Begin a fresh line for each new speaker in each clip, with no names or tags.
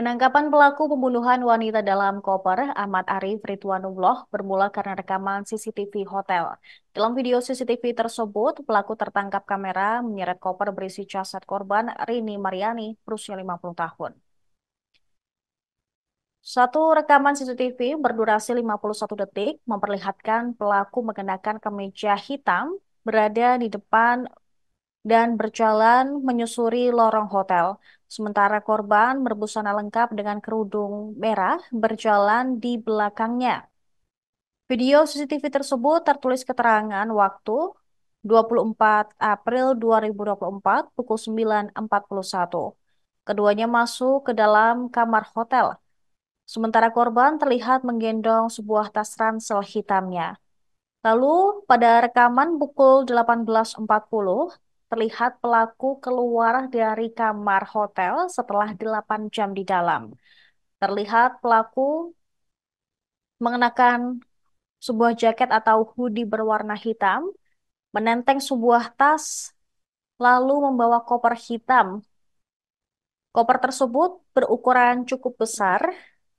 Penangkapan pelaku pembunuhan wanita dalam koper Ahmad Arif Ridwanullah bermula karena rekaman CCTV hotel. Dalam video CCTV tersebut, pelaku tertangkap kamera menyeret koper berisi jasad korban Rini Mariani berusia 50 tahun. Satu rekaman CCTV berdurasi 51 detik memperlihatkan pelaku mengenakan kemeja hitam berada di depan dan berjalan menyusuri lorong hotel. Sementara korban berbusana lengkap dengan kerudung merah berjalan di belakangnya. Video CCTV tersebut tertulis keterangan waktu 24 April 2024 pukul 9.41. Keduanya masuk ke dalam kamar hotel. Sementara korban terlihat menggendong sebuah tas ransel hitamnya. Lalu, pada rekaman pukul 18.40, terlihat pelaku keluar dari kamar hotel setelah 8 jam di dalam. Terlihat pelaku mengenakan sebuah jaket atau hoodie berwarna hitam, menenteng sebuah tas, lalu membawa koper hitam. Koper tersebut berukuran cukup besar,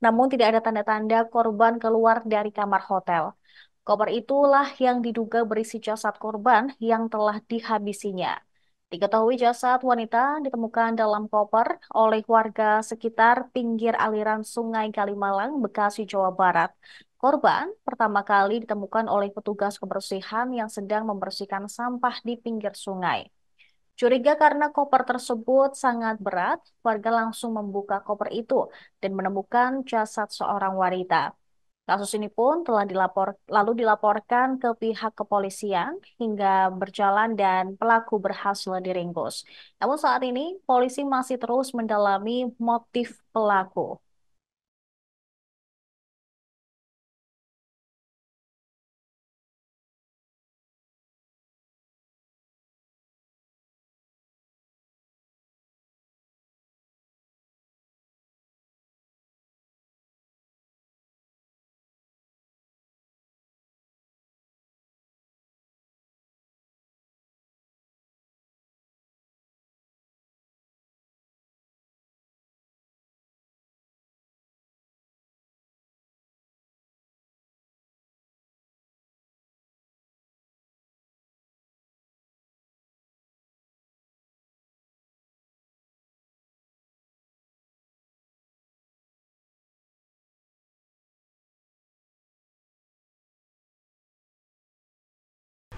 namun tidak ada tanda-tanda korban keluar dari kamar hotel. Koper itulah yang diduga berisi jasad korban yang telah dihabisinya. Diketahui jasad wanita ditemukan dalam koper oleh warga sekitar pinggir aliran Sungai Kalimalang, Bekasi, Jawa Barat. Korban pertama kali ditemukan oleh petugas kebersihan yang sedang membersihkan sampah di pinggir sungai. Curiga karena koper tersebut sangat berat, warga langsung membuka koper itu dan menemukan jasad seorang wanita. Kasus ini pun telah dilapor, lalu dilaporkan ke pihak kepolisian hingga berjalan dan pelaku berhasil diringkus. Namun saat ini polisi masih terus mendalami motif pelaku.